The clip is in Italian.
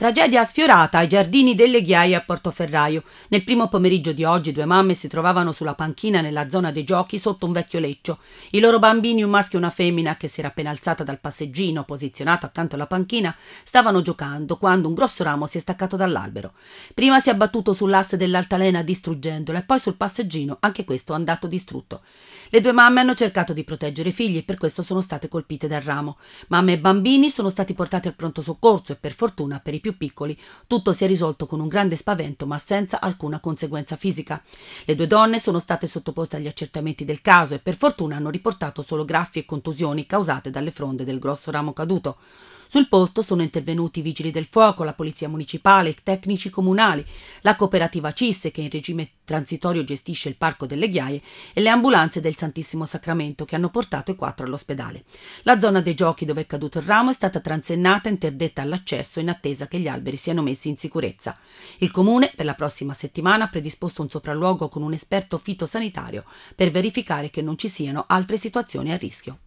Tragedia sfiorata ai giardini delle Ghiaie a Portoferraio. Nel primo pomeriggio di oggi due mamme si trovavano sulla panchina nella zona dei giochi sotto un vecchio leccio. I loro bambini, un maschio e una femmina, che si era appena alzata dal passeggino posizionato accanto alla panchina, stavano giocando quando un grosso ramo si è staccato dall'albero. Prima si è abbattuto sull'asse dell'altalena distruggendola e poi sul passeggino, anche questo andato distrutto. Le due mamme hanno cercato di proteggere i figli e per questo sono state colpite dal ramo. Mamme e bambini sono stati portati al pronto soccorso e per fortuna per i più più piccoli. Tutto si è risolto con un grande spavento ma senza alcuna conseguenza fisica. Le due donne sono state sottoposte agli accertamenti del caso e per fortuna hanno riportato solo graffi e contusioni causate dalle fronde del grosso ramo caduto. Sul posto sono intervenuti i vigili del fuoco, la polizia municipale, i tecnici comunali, la cooperativa Cisse che in regime transitorio gestisce il parco delle ghiaie e le ambulanze del Santissimo Sacramento che hanno portato i quattro all'ospedale. La zona dei giochi dove è caduto il ramo è stata transennata e interdetta all'accesso in attesa che gli alberi siano messi in sicurezza. Il comune per la prossima settimana ha predisposto un sopralluogo con un esperto fitosanitario per verificare che non ci siano altre situazioni a rischio.